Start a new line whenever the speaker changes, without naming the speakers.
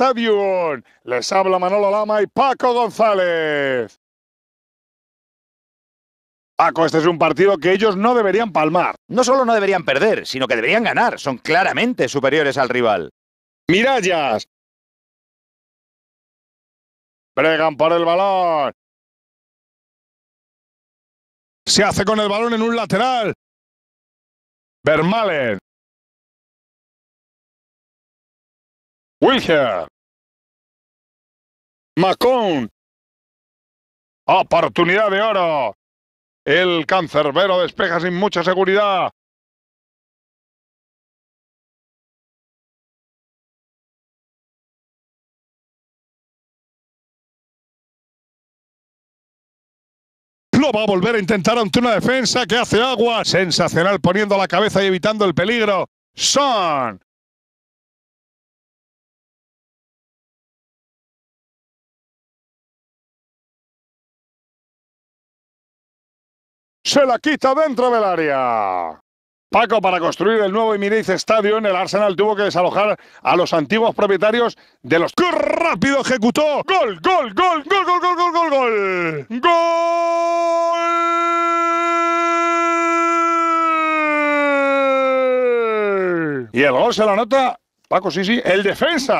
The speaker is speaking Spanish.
Stadium. Les habla Manolo Lama y Paco González. Paco, este es un partido que ellos no deberían palmar. No solo no deberían
perder, sino que deberían ganar. Son claramente superiores al rival. Mirallas. Bregan por el balón. Se hace con el balón en un lateral. Vermalen. Wilhelm. Macón. Oportunidad de oro. El cancerbero despeja sin mucha seguridad. Lo va a volver a intentar ante una defensa que hace agua. Sensacional poniendo la cabeza y evitando el peligro. Son se la quita dentro del área. Paco,
para construir el nuevo Emirates Stadium, el Arsenal tuvo que desalojar a los antiguos propietarios de los... ¡Qué rápido ejecutó! ¡Gol, gol, gol, gol, gol, gol, gol, gol, gol!
¡Gol!
Y el gol se lo anota, Paco, sí, sí, el defensa.